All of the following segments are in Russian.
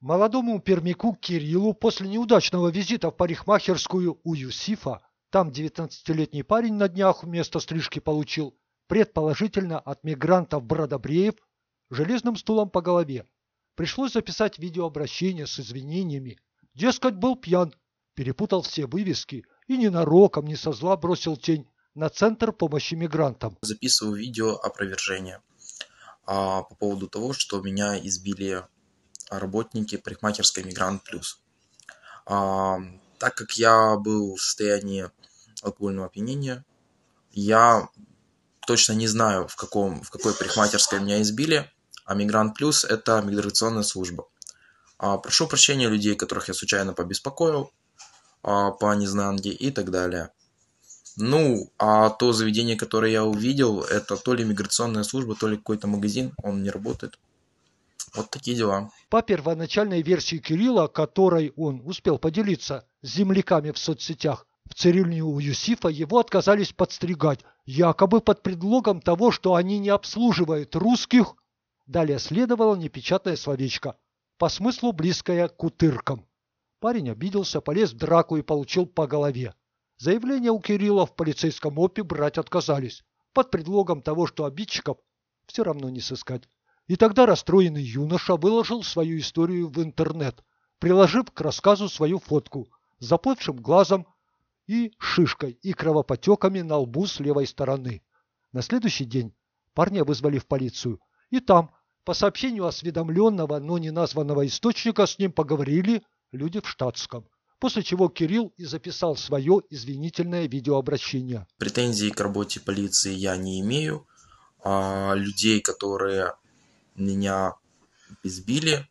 Молодому пермяку Кириллу после неудачного визита в парикмахерскую у Юсифа, там 19-летний парень на днях вместо стрижки получил, предположительно от мигрантов Бродобреев, железным стулом по голове. Пришлось записать видеообращение с извинениями. Дескать, был пьян, перепутал все вывески и ненароком, не со зла бросил тень на Центр помощи мигрантам. Записываю видео опровержения а, по поводу того, что меня избили работники парикмахерской «Мигрант Плюс». А, так как я был в состоянии алкогольного опьянения, я точно не знаю, в, каком, в какой парикмахерской меня избили, а «Мигрант Плюс» — это миграционная служба. А, прошу прощения людей, которых я случайно побеспокоил а, по незнанке и так далее. Ну, а то заведение, которое я увидел, это то ли миграционная служба, то ли какой-то магазин, он не работает. Вот такие дела. По первоначальной версии Кирилла, которой он успел поделиться с земляками в соцсетях, в цирюльне у Юсифа его отказались подстригать, якобы под предлогом того, что они не обслуживают русских. Далее следовало непечатное словечко, по смыслу близкое к утыркам. Парень обиделся, полез в драку и получил по голове. Заявление у Кирилла в полицейском опе брать отказались, под предлогом того, что обидчиков все равно не сыскать. И тогда расстроенный юноша выложил свою историю в интернет, приложив к рассказу свою фотку с заплывшим глазом и шишкой и кровопотеками на лбу с левой стороны. На следующий день парня вызвали в полицию, и там, по сообщению осведомленного, но не названного источника, с ним поговорили люди в штатском после чего Кирилл и записал свое извинительное видеообращение. Претензий к работе полиции я не имею. А людей, которые меня избили.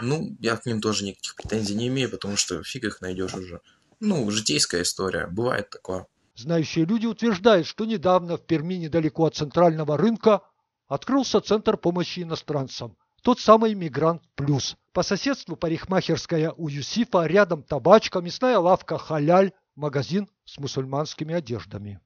Ну, я к ним тоже никаких претензий не имею, потому что фиг их найдешь уже. Ну, житейская история, бывает такое. Знающие люди утверждают, что недавно в Перми недалеко от центрального рынка открылся Центр помощи иностранцам. Тот самый «Мигрант Плюс». По соседству парикмахерская у Юсифа, рядом табачка, мясная лавка «Халяль», магазин с мусульманскими одеждами.